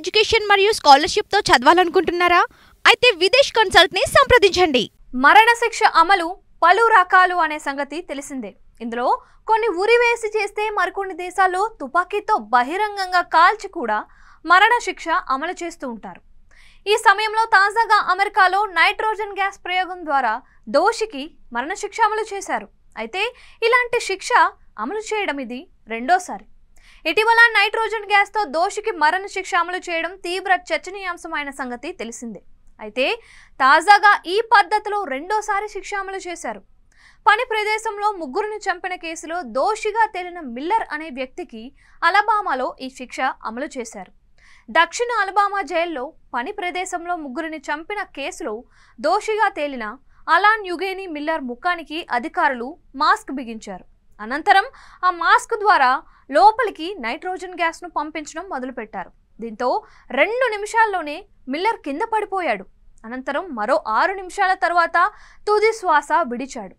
education మరియు స్కాలర్షిప్తో చదవాలనుకుంటున్నారా అయితే విదేశ్ కన్సల్ట్ని సంప్రదించండి మరణశిక్ష అమలు పలు రకాలు అనే సంగతి తెలిసిందే ఇందులో కొన్ని ఉరివేసి చేస్తే మరికొన్ని దేశాల్లో తుపాకీతో బహిరంగంగా కాల్చి కూడా మరణశిక్ష అమలు చేస్తూ ఉంటారు ఈ సమయంలో తాజాగా అమెరికాలో నైట్రోజన్ గ్యాస్ ప్రయోగం ద్వారా దోషికి మరణశిక్ష అమలు చేశారు అయితే ఇలాంటి శిక్ష అమలు చేయడం ఇది రెండోసారి ఇటీవల నైట్రోజన్ గ్యాస్తో దోషికి మరణ శిక్ష అమలు చేయడం తీవ్ర చర్చనీయాంశమైన సంగతి తెలిసిందే అయితే తాజాగా ఈ పద్ధతిలో రెండోసారి శిక్ష అమలు చేశారు పని ప్రదేశంలో ముగ్గురిని చంపిన కేసులో దోషిగా తేలిన మిల్లర్ అనే వ్యక్తికి అలబామాలో ఈ శిక్ష అమలు చేశారు దక్షిణ అలబామా జైల్లో పని ప్రదేశంలో ముగ్గురిని చంపిన కేసులో దోషిగా తేలిన అలాన్ యుగేని మిల్లర్ ముఖానికి అధికారులు మాస్క్ బిగించారు అనంతరం ఆ మాస్క్ ద్వారా లోపలికి నైట్రోజన్ గ్యాస్ను పంపించడం మొదలుపెట్టారు దీంతో రెండు నిమిషాల్లోనే మిల్లర్ కింద పడిపోయాడు అనంతరం మరో ఆరు నిమిషాల తర్వాత తుది శ్వాస విడిచాడు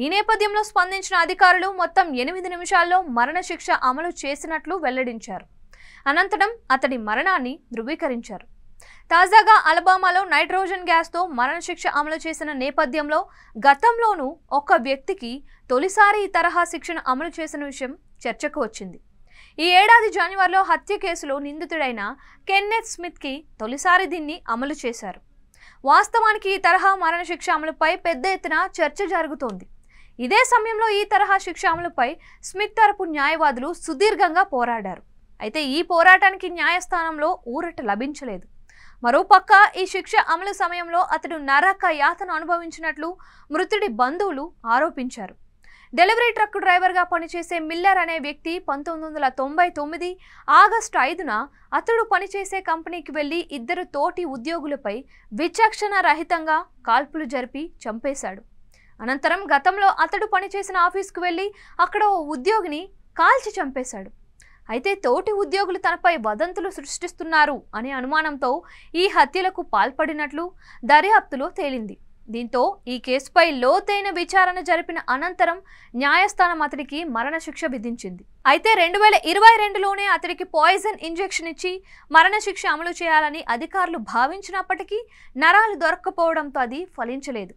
ఈ నేపథ్యంలో స్పందించిన అధికారులు మొత్తం ఎనిమిది నిమిషాల్లో మరణశిక్ష అమలు చేసినట్లు వెల్లడించారు అనంతరం అతడి మరణాన్ని ధృవీకరించారు తాజాగా అలబామాలో నైట్రోజన్ గ్యాస్తో మరణశిక్ష అమలు చేసిన నేపథ్యంలో గతంలోనూ ఒక్క వ్యక్తికి తొలిసారి ఈ తరహా శిక్షను అమలు చేసిన విషయం చర్చకు వచ్చింది ఈ ఏడాది జనవరిలో హత్య కేసులో నిందితుడైన కెన్నెత్ స్మిత్కి తొలిసారి దీన్ని అమలు చేశారు వాస్తవానికి ఈ తరహా మరణశిక్ష అమలుపై పెద్ద ఎత్తున చర్చ జరుగుతోంది ఇదే సమయంలో ఈ తరహా శిక్ష అమలుపై స్మిత్ తరపు న్యాయవాదులు సుదీర్ఘంగా పోరాడారు అయితే ఈ పోరాటానికి న్యాయస్థానంలో ఊరట లభించలేదు మరోపక్క ఈ శిక్ష అమలు సమయంలో అతడు నరక యాతను అనుభవించినట్లు మృతుడి బంధువులు ఆరోపించారు డెలివరీ ట్రక్ డ్రైవర్గా పనిచేసే మిల్లర్ అనే వ్యక్తి పంతొమ్మిది వందల తొంభై తొమ్మిది ఆగస్టు ఐదున అతడు పనిచేసే కంపెనీకి వెళ్లి ఇద్దరు తోటి ఉద్యోగులపై విచక్షణ రహితంగా కాల్పులు జరిపి చంపేశాడు అనంతరం గతంలో అతడు పనిచేసిన ఆఫీస్కు వెళ్ళి అక్కడ ఓ ఉద్యోగిని కాల్చి చంపేశాడు అయితే తోటి ఉద్యోగులు తనపై వదంతులు సృష్టిస్తున్నారు అనే అనుమానంతో ఈ హత్యలకు పాల్పడినట్లు దర్యాప్తులో తేలింది దీంతో ఈ కేసుపై లోతైన విచారణ జరిపిన అనంతరం న్యాయస్థానం అతడికి మరణశిక్ష విధించింది అయితే రెండు వేల ఇరవై రెండులోనే అతడికి పాయిజన్ ఇంజెక్షన్ ఇచ్చి మరణశిక్ష అమలు చేయాలని అధికారులు భావించినప్పటికీ నరాలు దొరక్కపోవడంతో అది ఫలించలేదు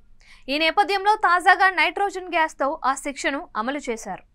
ఈ నేపథ్యంలో తాజాగా నైట్రోజన్ గ్యాస్తో ఆ శిక్షను అమలు చేశారు